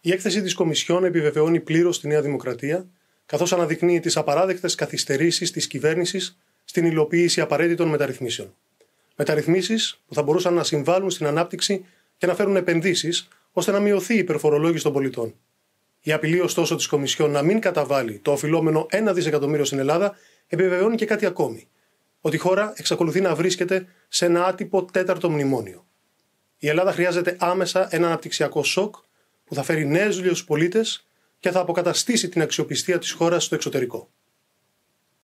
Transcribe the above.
Η έκθεση της Κομισιόν επιβεβαιώνει πλήρως τη Νέα Δημοκρατία, καθώς αναδεικνύει τις απαράδεκτες καθυστερήσεις της κυβέρνησης στην υλοποίηση απαραίτητων μεταρρυθμίσεων. Μεταρρυθμίσεις που θα μπορούσαν να συμβάλλουν στην ανάπτυξη και να φέρουν επενδύσεις ώστε να μειωθεί η υπερφορολόγηση των πολιτών. Η απειλή, ωστόσο, της Κομισιόν να μην καταβάλει το οφειλόμενο 1 δισεκατομμύριο στην Ελλάδα επιβεβαιώνει και κάτι ακόμη. Ότι η χώρα εξακολουθεί να βρίσκεται σε ένα άτυπο τέταρτο μνημόνιο. Η Ελλάδα χρειάζεται άμεσα ένα αναπτυξιακό σοκ που θα φέρει νέε δουλειέ στου πολίτες και θα αποκαταστήσει την αξιοπιστία της χώρας στο εξωτερικό.